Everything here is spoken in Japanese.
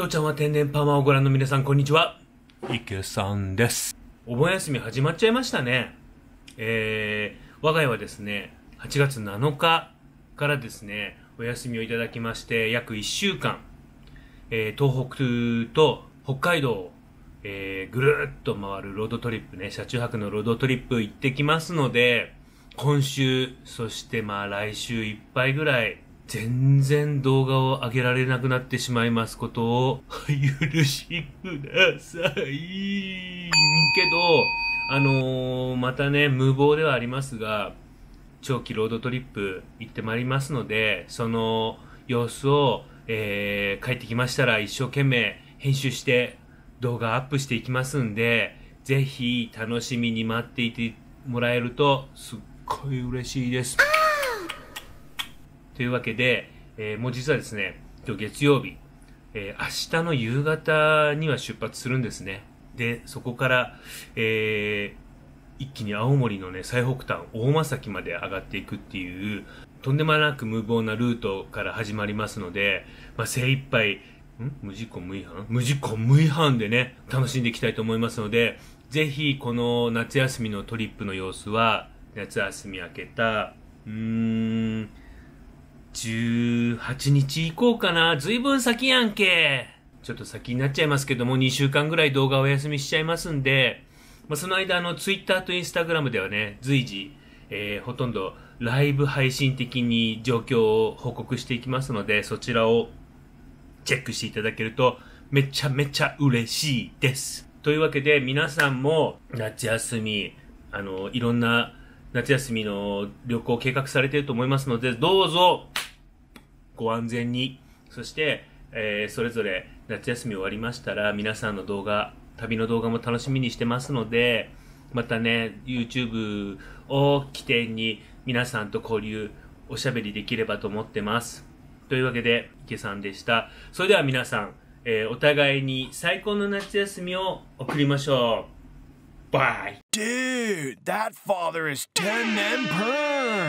父ちゃんは天然パーマをご覧の皆さん、こんにちは。池さんです。お盆休み始まっちゃいましたね。えー、我が家はですね、8月7日からですね、お休みをいただきまして、約1週間、えー、東北と北海道を、えー、ぐるっと回るロードトリップね、車中泊のロードトリップ行ってきますので、今週、そしてまあ来週いっぱいぐらい、全然動画を上げられなくなってしまいますことを許しください。けど、あのー、またね、無謀ではありますが、長期ロードトリップ行ってまいりますので、その様子を、えー、帰ってきましたら一生懸命編集して動画アップしていきますんで、ぜひ楽しみに待っていてもらえるとすっごい嬉しいです。というわけで、えー、もう実はですね、今日月曜日、えー、明日の夕方には出発するんですね。で、そこから、えー、一気に青森のね、最北端、大間崎まで上がっていくっていう、とんでもなく無謀なルートから始まりますので、まあ、精一杯、ん無事故無違反無事故無違反でね、楽しんでいきたいと思いますので、ぜひこの夏休みのトリップの様子は、夏休み明けた、うーん、18日行こうかな。ずいぶん先やんけ。ちょっと先になっちゃいますけども、2週間ぐらい動画お休みしちゃいますんで、まあ、その間、あの、Twitter と Instagram ではね、随時、えー、ほとんどライブ配信的に状況を報告していきますので、そちらをチェックしていただけると、めちゃめちゃ嬉しいです。というわけで、皆さんも夏休み、あの、いろんな夏休みの旅行計画されてると思いますので、どうぞご安全に、そして、えー、それぞれ夏休み終わりましたら、皆さんの動画、旅の動画も楽しみにしてますので、またね、YouTube を起点に皆さんと交流、おしゃべりできればと思ってます。というわけで、池さんでした。それでは皆さん、えー、お互いに最高の夏休みを送りましょう。バイ Dude, that father is 10 and per!